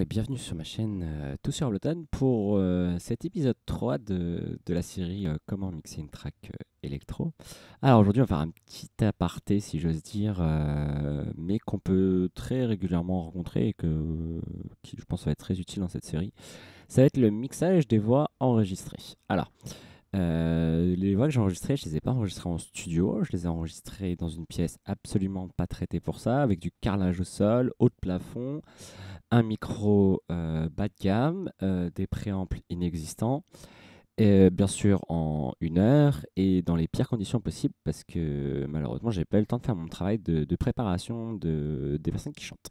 et bienvenue sur ma chaîne euh, Tout sur Ableton pour euh, cet épisode 3 de, la série euh, Comment mixer une track électro. Alors aujourd'hui on va faire un petit aparté si j'ose dire, mais qu'on peut très régulièrement rencontrer et que je pense va être très utile dans cette série. Ça va être le mixage des voix enregistrées. Alors, les voix que j'ai je les ai pas enregistrés en studio, je les ai enregistrés dans une pièce absolument pas traitée pour ça, avec du carrelage au sol, haut de plafond, un micro euh, bas de gamme, euh, des préamples inexistants, et euh, bien sûr en une heure et dans les pires conditions possibles, parce que malheureusement, j'ai pas eu le temps de faire mon travail de, de préparation de, des personnes qui chantent.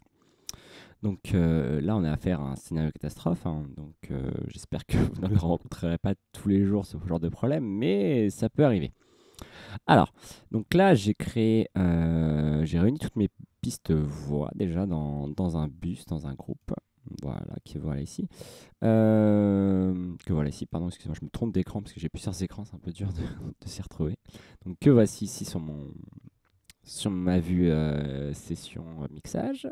Donc euh, là, on a affaire à un scénario catastrophe. Hein. donc euh, j'espère que vous ne rencontrerez pas tous les jours ce genre de problème, mais ça peut arriver. Alors, donc là, j'ai créé, euh, j'ai réuni toutes mes pistes voix déjà dans, un bus, dans un groupe. Voilà, qui voilà ici. que voilà ici, pardon, excusez-moi, je me trompe d'écran parce que j'ai plusieurs écrans, c'est un peu dur de, de s'y retrouver. Donc que voici ici sur mon, sur ma vue euh, session euh, mixage.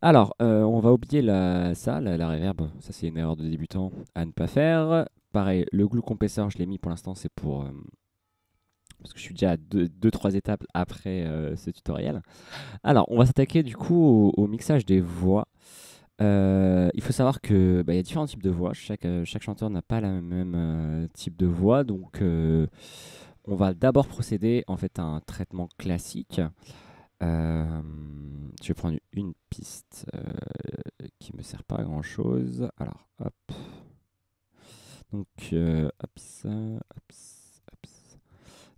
Alors, euh, on va oublier la salle, la, la reverb, ça c'est une erreur de débutant à ne pas faire. Pareil, le glue compresseur, je l'ai mis pour l'instant, c'est pour... parce que je suis déjà à 2-3 étapes après ce tutoriel. Alors, on va s'attaquer du coup au, mixage des voix. il faut savoir qu'il bah, y a différents types de voix, chaque, chaque chanteur n'a pas le même type de voix, donc on va d'abord procéder en fait à un traitement classique. Euh, je vais prendre une piste euh, qui me sert pas à grand chose. Alors, hop. Donc, euh, hop, hop, hop.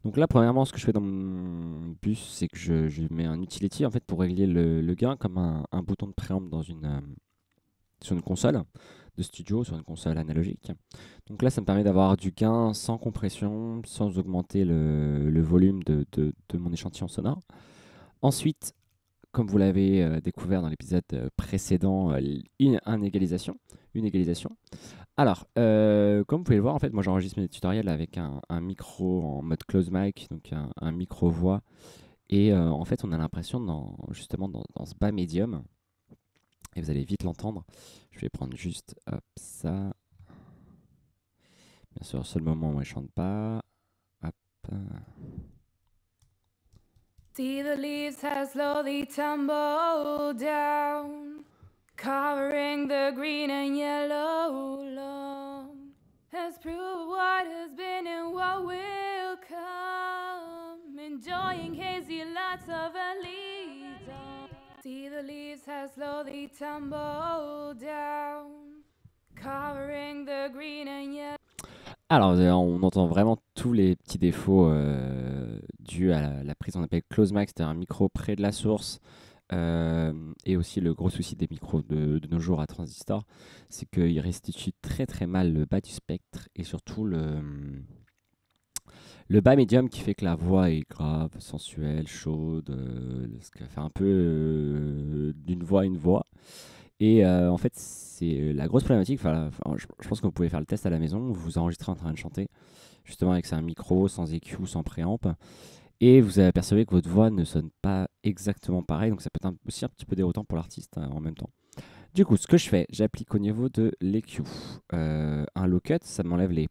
Donc là, premièrement, ce que je fais dans mon bus, c'est que je, mets un utility en fait pour régler le, gain comme un, bouton de préamp dans une sur une console de studio sur une console analogique. Donc là, ça me permet d'avoir du gain sans compression, sans augmenter le, volume de, mon échantillon sonore. Ensuite, comme vous l'avez euh, découvert dans l'épisode euh, précédent, euh, une, égalisation. Une égalisation. Alors, comme vous pouvez le voir, en fait, moi j'enregistre mes tutoriels avec un, micro en mode close mic, donc un, micro voix. Et en fait, on a l'impression, dans, justement, dans, ce bas médium, et vous allez vite l'entendre. Je vais prendre juste hop, ça. Bien sûr, seul moment où elle chante pas. Hop. See the leaves have slowly tumbled down, covering the green and yellow. Alors, euh, on entend vraiment tous les petits défauts euh, dus à la, prise qu'on appelle close max, c'est un micro près de la source. Euh, et aussi le gros souci des micros de, de nos jours à transistor, c'est qu'ils restituent très très mal le bas du spectre et surtout le, le bas médium qui fait que la voix est grave, sensuelle, chaude, euh, ce qui fait un peu euh, d'une voix à une voix. Et euh, en fait, c'est la grosse problématique. je, pense que vous pouvez faire le test à la maison. Vous vous enregistrez en train de chanter, justement avec un micro, sans EQ, sans préamp. Et vous apercevez que votre voix ne sonne pas exactement pareil. Donc ça peut être aussi un petit peu déroutant pour l'artiste hein, en même temps. Du coup, ce que je fais, j'applique au niveau de l'EQ un low cut, ça m'enlève les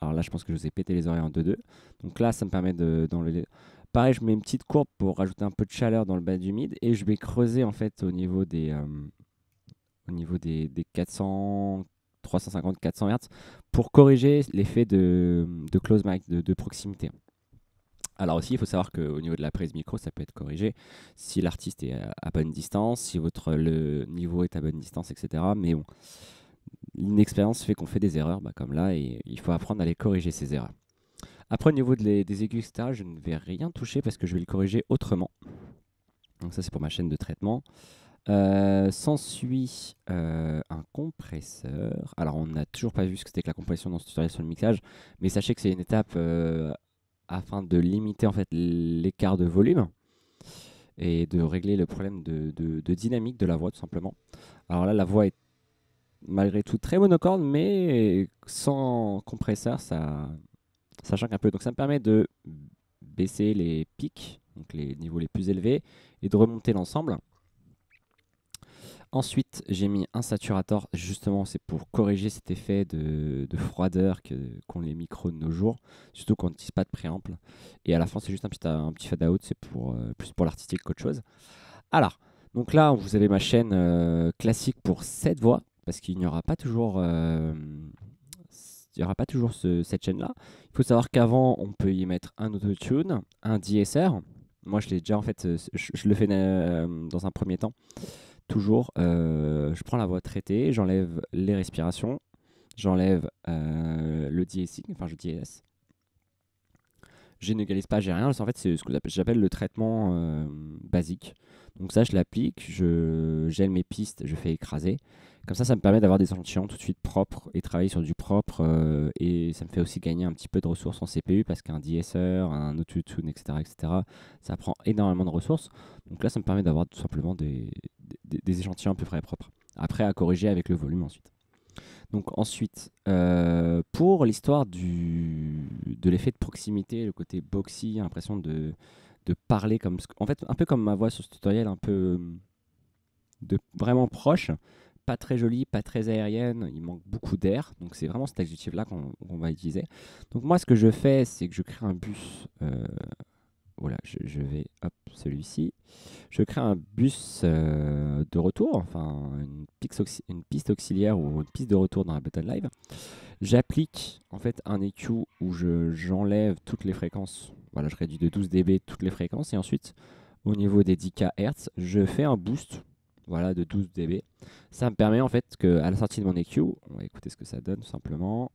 alors là, je pense que je vous ai pété les oreilles en 2-2. Donc là, ça me permet de. Dans le... Pareil, je mets une petite courbe pour rajouter un peu de chaleur dans le bas du mid et je vais creuser en fait au niveau des, euh, au niveau des, 400, 350, 400 Hz pour corriger l'effet de, de, close mic, de, proximité. Alors aussi, il faut savoir qu'au niveau de la prise micro, ça peut être corrigé si l'artiste est à, bonne distance, si votre le niveau est à bonne distance, etc. Mais bon, L'inexpérience fait qu'on fait des erreurs, bah, comme là, et il faut apprendre à les corriger, ces erreurs. Après, au niveau les, des aigus etc., je ne vais rien toucher parce que je vais le corriger autrement. Donc ça, c'est pour ma chaîne de traitement. Euh, s'ensuit euh, un compresseur. Alors, on n'a toujours pas vu ce que c'était que la compression dans ce tutoriel sur le mixage, mais sachez que c'est une étape euh, afin de limiter en fait l'écart de volume et de régler le problème de, dynamique de la voix tout simplement. Alors là, la voix est malgré tout très monocorde, mais sans compresseur, ça, ça un peu. Donc ça me permet de baisser les pics, donc les niveaux les plus élevés, et de remonter l'ensemble. Ensuite, j'ai mis un saturator, justement, c'est pour corriger cet effet de, froideur qu'ont les micros de nos jours, surtout quand on n'utilise pas de préample. Et à la fin, c'est juste un petit, un petit fade-out, c'est pour, euh, plus pour l'artistique qu'autre chose. Alors, donc là, vous avez ma chaîne euh, classique pour 7 voix, parce qu'il n'y aura pas toujours euh, aura pas toujours cette chaîne-là. Il faut savoir qu'avant, on peut y mettre un autotune, un DSR. Moi, je l'ai déjà, en fait, euh, je, le fais euh, dans un premier temps. Toujours, je prends la voix traitée, j'enlève les respirations, j'enlève le DSing, enfin, je DS. Je n'égalise pas, j'ai rien. En fait, c'est ce que j'appelle le traitement basique. Donc ça, je l'applique, je gèle mes pistes, je fais écraser. Comme ça, ça me permet d'avoir des échantillons tout de suite propres et travailler sur du propre. Euh, et ça me fait aussi gagner un petit peu de ressources en CPU parce qu'un DSR, un auto-tune, etc., etc., ça prend énormément de ressources. Donc là, ça me permet d'avoir tout simplement des, échantillons à peu près propres. Après, à corriger avec le volume ensuite. Donc ensuite, euh, pour l'histoire de l'effet de proximité, le côté boxy, l'impression de, parler comme... En fait, un peu comme ma voix sur ce tutoriel, un peu euh, de vraiment proche, pas très jolie, pas très aérienne, il manque beaucoup d'air, donc c'est vraiment cet adjectif-là qu'on va utiliser. Donc moi, ce que je fais, c'est que je crée un bus. Euh, voilà, je, vais, hop, celui-ci. Je crée un bus euh, de retour, enfin une piste, une piste, auxiliaire ou une piste de retour dans la Button Live. J'applique en fait un EQ où j'enlève toutes les fréquences. Voilà, je réduis de 12 dB toutes les fréquences et ensuite, au niveau des 10 kHz, je fais un boost voilà, de 12 dB. Ça me permet en fait qu'à la sortie de mon EQ, on va écouter ce que ça donne tout simplement.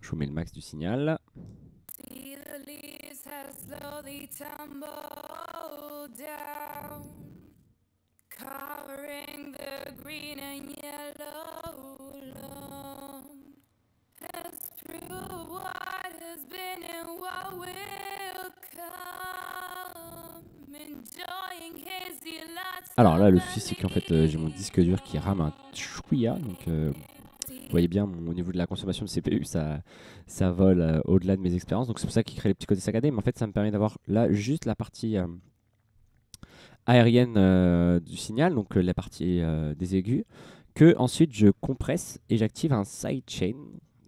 Je vous mets le max du signal. Covering the green and yellow Alors là, le souci, c'est qu'en fait, euh, j'ai mon disque dur qui rame un chouïa. Donc, euh, vous voyez bien, au niveau de la consommation de CPU, ça, ça vole euh, au-delà de mes expériences. Donc, c'est pour ça qu'il crée les petits côtés saccadés. Mais en fait, ça me permet d'avoir là juste la partie aérienne du signal, donc la partie des aigus, que ensuite je compresse et j'active un sidechain,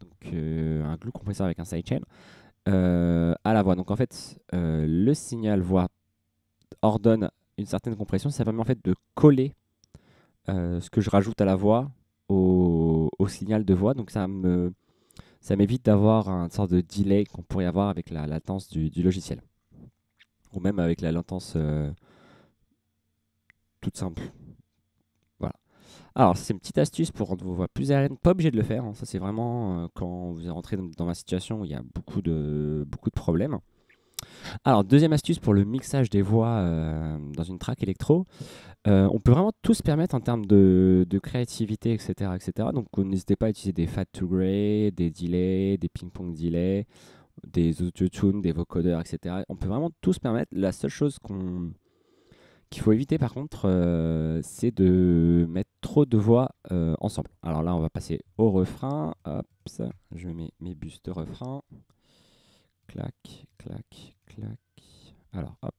donc un glue compresseur avec un sidechain, à la voix. Donc, en fait, le signal voix ordonne une certaine compression. Ça permet en fait de coller euh, ce que je rajoute à la voix au, signal de voix. Donc ça me ça m'évite d'avoir une sorte de delay qu'on pourrait avoir avec la latence du, logiciel. Ou même avec la latence euh, toute simple. Voilà. Alors, c'est une petite astuce pour rendre vos voix plus aériennes. Pas obligé de le faire. Hein. Ça, c'est vraiment euh, quand vous êtes rentré dans, ma situation où il y a beaucoup de, beaucoup de problèmes. Alors, deuxième astuce pour le mixage des voix euh, dans une track électro. Euh, on peut vraiment tout se permettre en termes de, créativité, etc., etc. Donc, euh, n'hésitez pas à utiliser des fat to grey, des delays, des ping-pong delays, des tune, des vocodeurs, etc. On peut vraiment tout se permettre. La seule chose qu'on qu'il faut éviter par contre, c'est de mettre trop de voix ensemble. Alors là, on va passer au refrain. je mets mes bus de refrain. Clac, clac, clac. Alors, hop.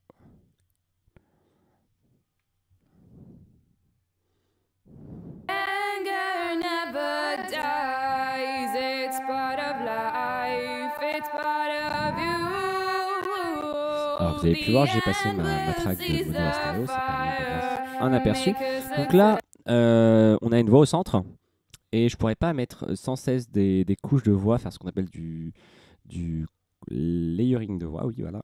Anger never dies, it's part of life, it's part of you. Alors, vous avez pu voir, j'ai passé ma, ma track de Bruno un aperçu. Donc là, euh, on a une voix au centre, et je pourrais pas mettre sans cesse des, des couches de voix, faire ce qu'on appelle du, du layering de voix, oui, voilà.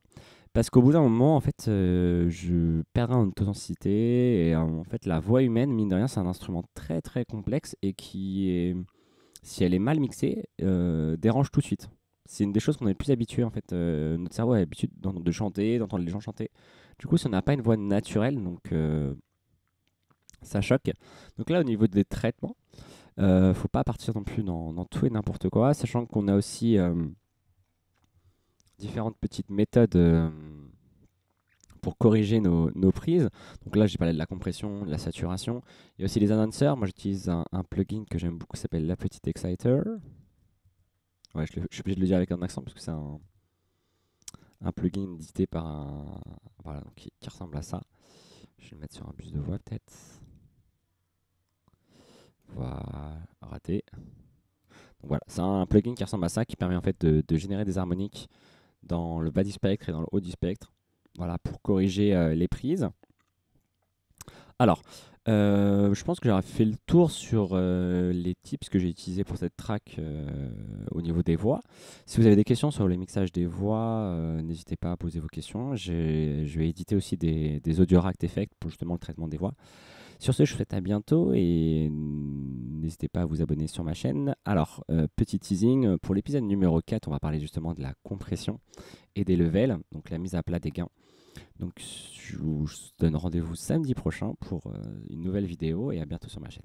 Parce qu'au bout d'un moment, en fait, euh, je perds en intensité Et en fait, la voix humaine, mine de rien, c'est un instrument très très complexe et qui si elle est mal mixée, euh, dérange tout de suite. C'est une des choses qu'on est plus habitué en fait. Euh, notre cerveau a l'habitude de chanter, d'entendre les gens chanter. Du coup, si on n'a pas une voix naturelle, donc ça choque. Donc là, au niveau des traitements, ne faut pas partir non plus dans tout et n'importe quoi, sachant qu'on a aussi différentes petites méthodes euh, pour corriger nos, prises. Donc là, j'ai parlé de la compression, de la saturation. Il y a aussi les annonceurs. Moi, j'utilise un, plugin que j'aime beaucoup qui s'appelle La Petite Exciter. Ouais, je, suis obligé de le dire avec un accent parce que c'est un, un, plugin édité par un. Voilà, qui, ressemble à ça. Je vais le mettre sur un bus de voix, peut-être. Voilà, raté. Donc voilà, c'est un plugin qui ressemble à ça qui permet en fait de générer des harmoniques dans le bas du spectre et dans le haut du spectre, voilà, pour corriger euh, les prises. Alors, euh, je pense que j'aurais fait le tour sur euh, les tips que j'ai utilisés pour cette track au niveau des voix. Si vous avez des questions sur le mixage des voix, n'hésitez pas à poser vos questions. Je vais éditer aussi des, des audio rack effects pour justement le traitement des voix. Sur ce, je vous souhaite à bientôt et n'hésitez pas à vous abonner sur ma chaîne. Alors, euh, petit teasing, euh, pour l'épisode numéro 4, on va parler justement de la compression et des levels, donc la mise à plat des gains. Donc, je vous donne rendez-vous samedi prochain pour euh, une nouvelle vidéo et à bientôt sur ma chaîne.